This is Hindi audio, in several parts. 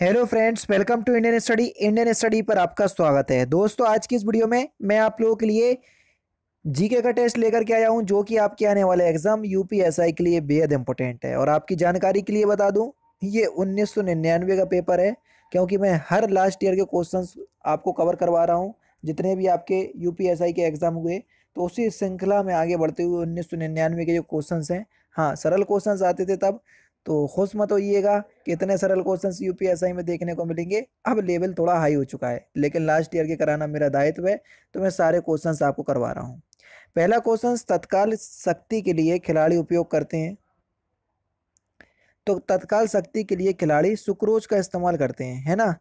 hello friends welcome to Indian study Indian study पर आपका स्वागत है दोस्तों आज की इस वीडियो में मैं आप लोगों के लिए जीके का टेस्ट लेकर के आया हूं जो कि आपके आने वाले एग्जाम यूपीएसआई के लिए बेहद इंपॉर्टेंट है और आपकी जानकारी के लिए बता दूं ये निन्यानवे का पेपर है क्योंकि मैं हर लास्ट ईयर के क्वेश्चन आपको कवर करवा रहा हूँ जितने भी आपके यू के एग्ज़ाम हुए तो उसी श्रृंखला में आगे बढ़ते हुए उन्नीस के जो क्वेश्चन हैं हाँ सरल क्वेश्चन आते थे तब तो खुश मत होइएगा कि इतने सरल क्वेश्चन यू में देखने को मिलेंगे अब लेवल थोड़ा हाई हो चुका है लेकिन लास्ट ईयर के कराना मेरा दायित्व है तो मैं सारे क्वेश्चन आपको करवा रहा हूँ पहला क्वेश्चन तत्काल शक्ति के लिए खिलाड़ी उपयोग करते हैं तो तत्काल शक्ति के लिए खिलाड़ी सुक्रोज का इस्तेमाल करते हैं है ना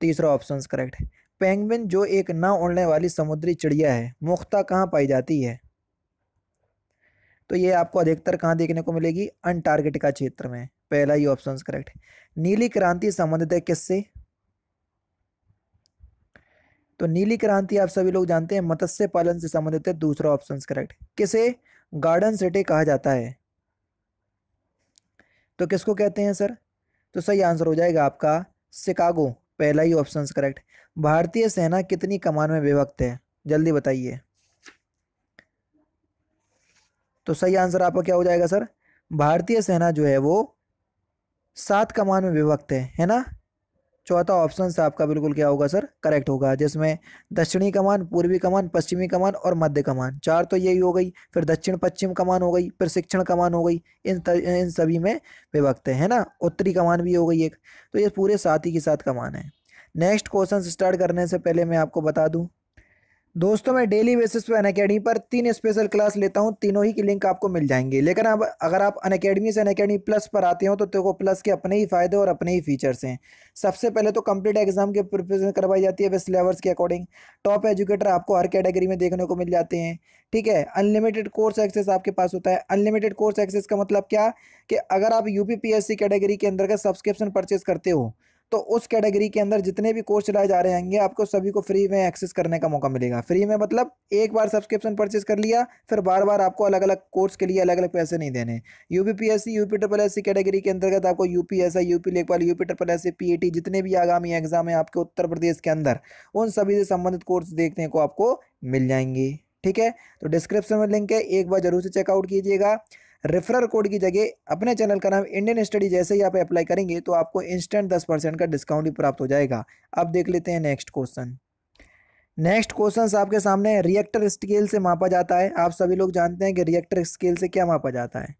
तीसरा ऑप्शन करेक्ट है पेंगविन जो एक ना उड़ने वाली समुद्री चिड़िया है मुख्ता कहाँ पाई जाती है तो ये आपको अधिकतर कहाँ देखने को मिलेगी अनटारगेटिका क्षेत्र में पहला ही ऑप्शन करेक्ट नीली क्रांति संबंधित है किससे तो नीली क्रांति आप सभी लोग जानते हैं मत्स्य पालन से संबंधित है दूसरा ऑप्शन करेक्ट किसे गार्डन सिटी कहा जाता है तो किसको कहते हैं सर तो सही आंसर हो जाएगा आपका शिकागो पहला ही ऑप्शन करेक्ट भारतीय सेना कितनी कमान में विभक्त है जल्दी बताइए तो सही आंसर आपका क्या हो जाएगा सर भारतीय सेना जो है वो सात कमान में विभक्त है है ना चौथा ऑप्शन से आपका बिल्कुल क्या होगा सर करेक्ट होगा जिसमें दक्षिणी कमान पूर्वी कमान पश्चिमी कमान और मध्य कमान चार तो यही हो गई फिर दक्षिण पश्चिम कमान हो गई फिर शिक्षण कमान हो गई इन त, इन सभी में विभक्त है ना उत्तरी कमान भी हो गई एक तो ये पूरे साथ ही के साथ कमान है नेक्स्ट क्वेश्चन स्टार्ट करने से पहले मैं आपको बता दूँ दोस्तों मैं डेली बेसिस पे अन अकेडमी पर तीन स्पेशल क्लास लेता हूँ तीनों ही की लिंक आपको मिल जाएंगे लेकिन अब अगर आप अन अकेडमी से अन अकेडमी प्लस पर आते हो तो देखो प्लस के अपने ही फ़ायदे और अपने ही फीचर्स हैं सबसे पहले तो कंप्लीट एग्जाम की प्रिपरेशन करवाई जाती है बेस्ट लेवल्स के अकॉर्डिंग टॉप एजुकेटर आपको हर कैटेगरी में देखने को मिल जाते हैं ठीक है अनलिमिटेड कोर्स एक्सेस आपके पास होता है अनलिमिटेड कोर्स एक्सेस का मतलब क्या कि अगर आप यू पी कैटेगरी के का सब्सक्रिप्शन परचेज करते हो तो उस कैटेगरी के अंदर जितने भी कोर्स चलाए जा रहे होंगे आपको सभी को फ्री में एक्सेस करने का मौका मिलेगा फ्री में मतलब एक बार सब्सक्रिप्शन परचेज कर लिया फिर बार बार आपको अलग अलग कोर्स के लिए अलग अलग पैसे नहीं देने U P P S C U P triple S C category के अंतर्गत आपको U P S I U P लेखपाल U P triple S C P A T जितने भी आगामी एग्जाम है आपके उत्तर प्रदेश के अंदर उन सभी से संबंधित कोर्स देखने को आपको मिल जाएंगे ठीक है तो डिस्क्रिप्शन में लिंक है एक बार जरूर से चेकआउट कीजिएगा रेफरल कोड की जगह अपने चैनल का नाम इंडियन स्टडी जैसे ही आप अप्लाई करेंगे तो आपको इंस्टेंट दस परसेंट का डिस्काउंट भी प्राप्त हो जाएगा अब देख लेते हैं नेक्स्ट क्वेश्चन नेक्स्ट क्वेश्चन आपके सामने रिएक्टर स्केल से मापा जाता है आप सभी लोग जानते हैं कि रिएक्टर स्केल से क्या मापा जाता है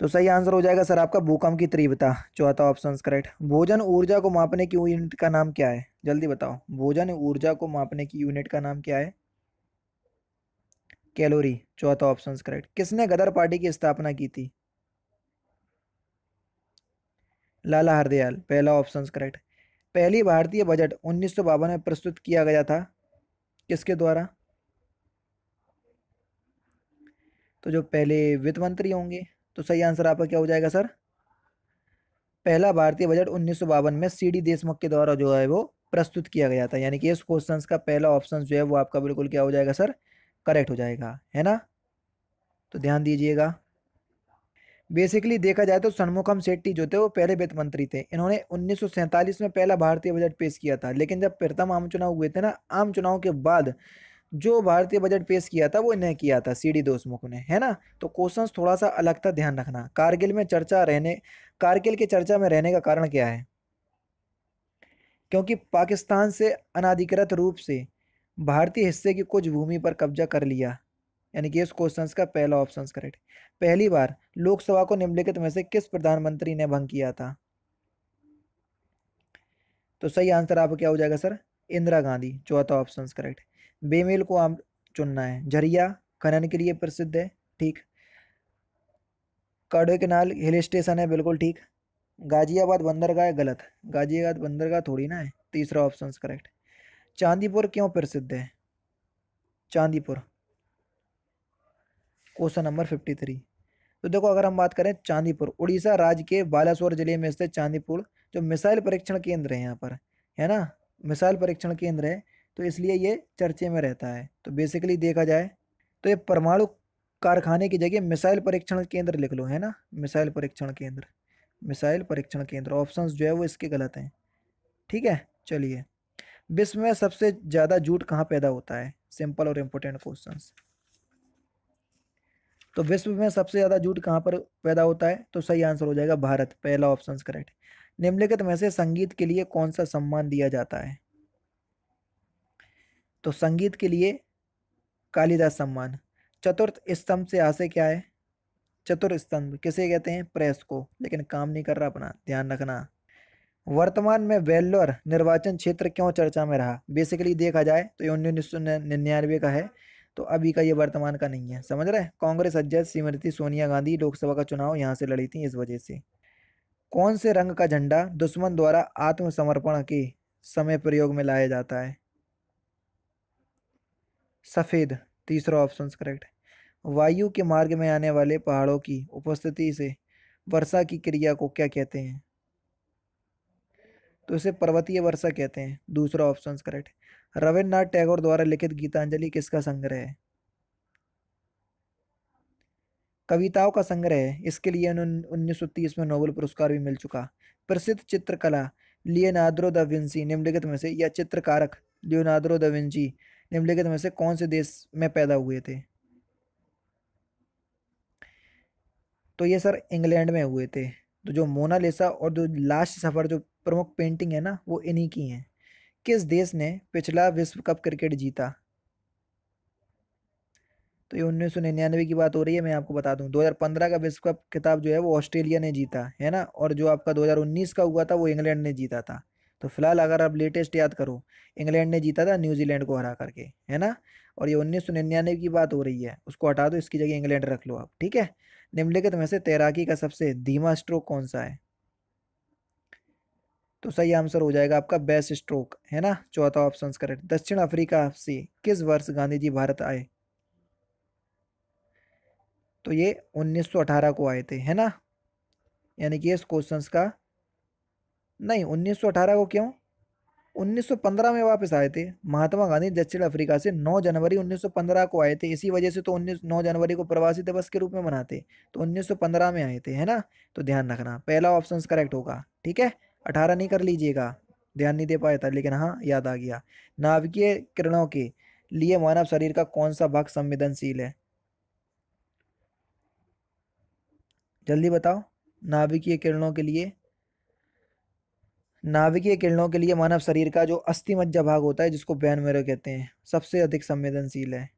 तो सही आंसर हो जाएगा सर आपका भूकंप की तीव्रता चौथा ऑप्शन करेक्ट भोजन ऊर्जा को मापने की यूनिट का नाम क्या है जल्दी बताओ भोजन ऊर्जा को मापने की यूनिट का नाम क्या है कैलोरी चौथा ऑप्शन करेक्ट किसने गदर पार्टी की स्थापना की थी लाला हरदयाल पहला ऑप्शन करेक्ट पहली भारतीय बजट उन्नीस में प्रस्तुत किया गया था किसके द्वारा तो जो पहले वित्त मंत्री होंगे तो सही आंसर आपका क्या हो जाएगा सर पहला भारतीय बजट उन्नीस में सी डी देशमुख के द्वारा जो है वो प्रस्तुत किया गया था यानी कि इस क्वेश्चन का पहला ऑप्शन जो है वो आपका बिल्कुल क्या हो जाएगा सर करेक्ट हो जाएगा है ना तो ध्यान दीजिएगा बेसिकली देखा जाए तो सन्मुखम शेट्टी जो थे वो पहले वित्त मंत्री थे इन्होंने उन्नीस में पहला भारतीय बजट पेश किया था लेकिन जब प्रथम आम चुनाव हुए थे ना आम चुनाव के बाद जो भारतीय बजट पेश किया था वो इन्हें किया था सीडी डी दोषमुख ने है ना तो क्वेश्चन थोड़ा सा अलग था ध्यान रखना कारगिल में चर्चा रहने कारगिल के चर्चा में रहने का कारण क्या है क्योंकि पाकिस्तान से अनाधिकृत रूप से भारतीय हिस्से की कुछ भूमि पर कब्जा कर लिया यानी कि इस क्वेश्चन का पहला ऑप्शन करेक्ट पहली बार लोकसभा को निम्नलिखित में से किस प्रधानमंत्री ने भंग किया था तो सही आंसर आपका क्या हो जाएगा सर इंदिरा गांधी चौथा ऑप्शन करेक्ट बेमेल को आप चुनना है झरिया खनन के लिए प्रसिद्ध है ठीक कड़े केनाल हिल स्टेशन है बिल्कुल ठीक गाजियाबाद बंदरगाह गलत गाजियाबाद बंदरगाह थोड़ी ना है तीसरा ऑप्शन करेक्ट चांदीपुर क्यों प्रसिद्ध है Chandipur question number fifty three तो देखो अगर हम बात करें चांदीपुर उड़ीसा राज्य के बालासोर जिले में स्थित चांदीपुर जो मिसाइल परीक्षण केंद्र है यहाँ पर है ना मिसाइल परीक्षण केंद्र है तो इसलिए ये चर्चे में रहता है तो बेसिकली देखा जाए तो ये परमाणु कारखाने की जगह मिसाइल परीक्षण केंद्र लिख लो है ना मिसाइल परीक्षण केंद्र मिसाइल परीक्षण केंद्र ऑप्शंस जो है वो इसके गलत हैं ठीक है चलिए विश्व में सबसे ज़्यादा जूट कहाँ पैदा होता है सिंपल और इम्पोर्टेंट क्वेश्चन तो विश्व में सबसे ज़्यादा जूट कहाँ पर पैदा होता है तो सही आंसर हो जाएगा भारत पहला ऑप्शन करेक्ट निम्नलिखित में से संगीत के लिए कौन सा सम्मान दिया जाता है तो संगीत के लिए कालिदास सम्मान चतुर्थ स्तंभ से आशय क्या है चतुर्थ स्तंभ किसे कहते हैं प्रेस को लेकिन काम नहीं कर रहा अपना ध्यान रखना वर्तमान में वेल्लोर निर्वाचन क्षेत्र क्यों चर्चा में रहा बेसिकली देखा जाए तो ये उन्नीस सौ निन्यानवे का है तो अभी का ये वर्तमान का नहीं है समझ रहे कांग्रेस अध्यक्ष श्रीमृति सोनिया गांधी लोकसभा का चुनाव यहाँ से लड़ी थी इस वजह से कौन से रंग का झंडा दुश्मन द्वारा आत्मसमर्पण के समय प्रयोग में लाया जाता है सफ़ेद तीसरा ऑप्शन करेक्ट वायु के मार्ग में आने वाले पहाड़ों की उपस्थिति से वर्षा की क्रिया को क्या कहते हैं तो इसे पर्वतीय वर्षा कहते हैं दूसरा ऑप्शन करेक्ट रविन्द्रनाथ टैगोर द्वारा लिखित गीतांजलि किसका संग्रह है कविताओं का संग्रह है इसके लिए उन्नीस में नोबेल पुरस्कार भी मिल चुका प्रसिद्ध चित्रकला लियोनार्डो दा विंसी निम्नलिखित में से या चित्रकारक लियोनार्डो दा विंसी निम्नलिखित में से कौन से देश में पैदा हुए थे तो ये सर इंग्लैंड में हुए थे तो जो मोनालिसा और जो लास्ट सफ़र जो प्रमुख पेंटिंग है ना वो इन्हीं की हैं किस देश ने पिछला विश्व कप क्रिकेट जीता तो ये उन्नीस सौ निन्यानवे की बात हो रही है मैं आपको बता दूं 2015 का विश्व कप खिताब जो है वो ऑस्ट्रेलिया ने जीता है ना और जो आपका 2019 का हुआ था वो इंग्लैंड ने जीता था तो फिलहाल अगर आप लेटेस्ट याद करो इंग्लैंड ने जीता था न्यूजीलैंड को हरा करके है ना और ये उन्नीस सौ निन्यानवे की बात हो रही है उसको हटा दो इसकी जगह इंग्लैंड रख लो आप ठीक है निम्नलिखित में से तैराकी का सबसे धीमा स्ट्रोक कौन सा है तो सही आंसर हो जाएगा आपका बेस्ट स्ट्रोक है ना चौथा ऑप्शन करेक्ट दक्षिण अफ्रीका से किस वर्ष गांधी जी भारत आए तो ये 1918 को आए थे है ना यानी कि इस क्वेश्चन का नहीं 1918 को क्यों 1915 में वापस आए थे महात्मा गांधी दक्षिण अफ्रीका से 9 जनवरी 1915 को आए थे इसी वजह से तो 19 9 जनवरी को प्रवासी दिवस के रूप में मनाते तो 1915 में आए थे है ना तो ध्यान रखना पहला ऑप्शन करेक्ट होगा ठीक है अठारह नहीं कर लीजिएगा ध्यान नहीं दे पाया था लेकिन हाँ याद आ गया नाभिकीय किरणों के लिए मानव शरीर का कौन सा भाग संवेदनशील है जल्दी बताओ नाभिकीय किरणों के लिए नाभिकीय किरणों के लिए मानव शरीर का जो अस्थि मज्जा भाग होता है जिसको बैन मेरो कहते हैं सबसे अधिक संवेदनशील है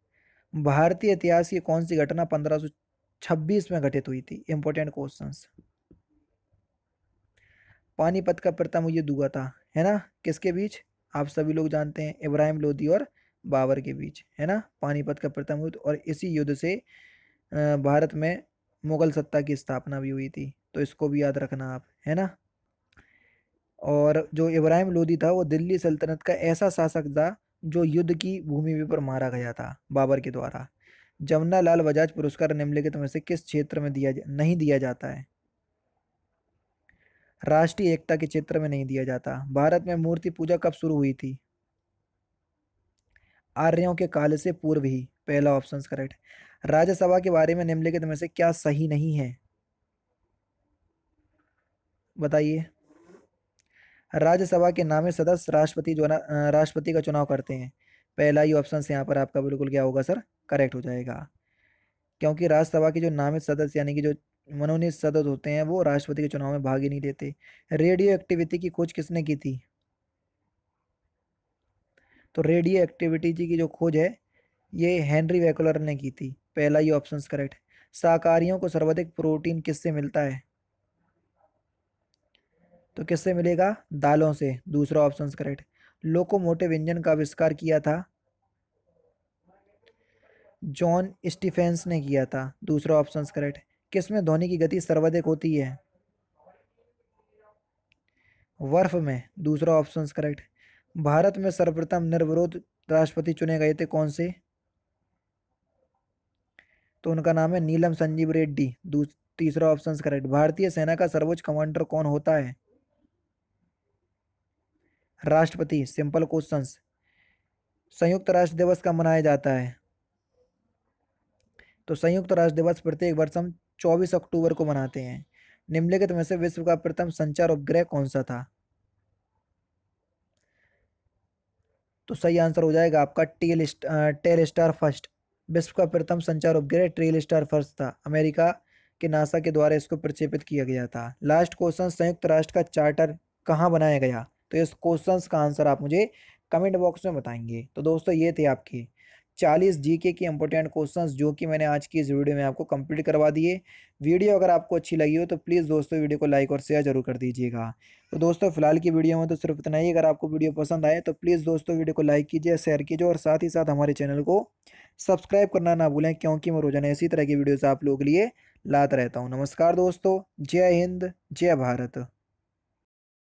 भारतीय इतिहास की कौन सी घटना पंद्रह सौ छब्बीस में घटित हुई थी इंपॉर्टेंट क्वेश्चंस पानीपत का प्रथम युद्ध हुआ था है ना किसके बीच आप सभी लोग जानते हैं इब्राहिम लोधी और बाबर के बीच है ना पानीपत का प्रथम युद्ध और इसी युद्ध से भारत में मुगल सत्ता की स्थापना भी हुई थी तो इसको भी याद रखना आप है ना और जो इब्राहिम लोधी था वो दिल्ली सल्तनत का ऐसा शासक था जो युद्ध की भूमि पर मारा गया था बाबर के द्वारा जमुना लाल बजाज पुरस्कार निम्नलिखित में से किस क्षेत्र में दिया नहीं दिया जाता है राष्ट्रीय एकता के क्षेत्र में नहीं दिया जाता भारत में मूर्ति पूजा कब शुरू हुई थी आर्यों के काल से पूर्व ही पहला ऑप्शन करेक्ट राज्यसभा के बारे में निम्नलिखित में से क्या सही नहीं है बताइए राज्यसभा के नामे सदस्य राष्ट्रपति राष्ट्रपति का चुनाव करते हैं पहला ही ऑप्शन यहाँ पर आपका बिल्कुल क्या होगा सर करेक्ट हो जाएगा क्योंकि राज्यसभा के जो नामित सदस्य यानी कि जो मनोनीत सदस्य होते हैं वो राष्ट्रपति के चुनाव में भाग ही नहीं लेते रेडियो एक्टिविटी की खोज किसने की थी तो रेडियो एक्टिविटी की जो खोज है ये हेनरी वेकुलर ने की थी पहला ही ऑप्शन करेक्ट है शाकाहारियों को सर्वाधिक प्रोटीन किससे मिलता है तो किससे मिलेगा दालों से दूसरा ऑप्शन करेक्ट लोकोमोटिव इंजन का आविष्कार किया था जॉन स्टीफेंस ने किया था दूसरा ऑप्शन करेक्ट में ध्वनि की गति सर्वाधिक होती है वर्फ में दूसरा ऑप्शन करेक्ट भारत में सर्वप्रथम निर्विरोध राष्ट्रपति चुने गए थे कौन से तो उनका नाम है नीलम संजीव रेड्डी तीसरा ऑप्शन करेक्ट भारतीय सेना का सर्वोच्च कमांडर कौन होता है राष्ट्रपति सिंपल क्वेश्चन संयुक्त राष्ट्र दिवस कब मनाया जाता है तो संयुक्त राष्ट्र दिवस प्रत्येक वर्ष हम 24 अक्टूबर को मनाते हैं निम्नलिखित में से विश्व का प्रथम संचार उपग्रह कौन सा था तो सही आंसर हो जाएगा आपका टेल टेल स्टार फर्स्ट विश्व का प्रथम संचार उपग्रह ट्रेल स्टार फर्स्ट था अमेरिका के नासा के द्वारा इसको प्रक्षेपित किया गया था लास्ट क्वेश्चन संयुक्त राष्ट्र का चार्टर कहाँ बनाया गया तो इस क्वेश्चन का आंसर आप मुझे कमेंट बॉक्स में बताएंगे तो दोस्तों ये थे आपकी चालीस जीके के इंपॉर्टेंट क्वेश्चंस जो कि मैंने आज की इस वीडियो में आपको कंप्लीट करवा दिए वीडियो अगर आपको अच्छी लगी हो तो प्लीज़ दोस्तों वीडियो को लाइक और शेयर जरूर कर दीजिएगा तो दोस्तों फिलहाल की वीडियो में तो सिर्फ इतना ही अगर आपको वीडियो पसंद आए तो प्लीज़ दोस्तों वीडियो को लाइक कीजिए शेयर कीजिए और साथ ही साथ हमारे चैनल को सब्सक्राइब करना ना भूलें क्योंकि मैं रोजाना इसी तरह की वीडियोज़ आप लोगों के लिए लाता रहता हूँ नमस्कार दोस्तों जय हिंद जय भारत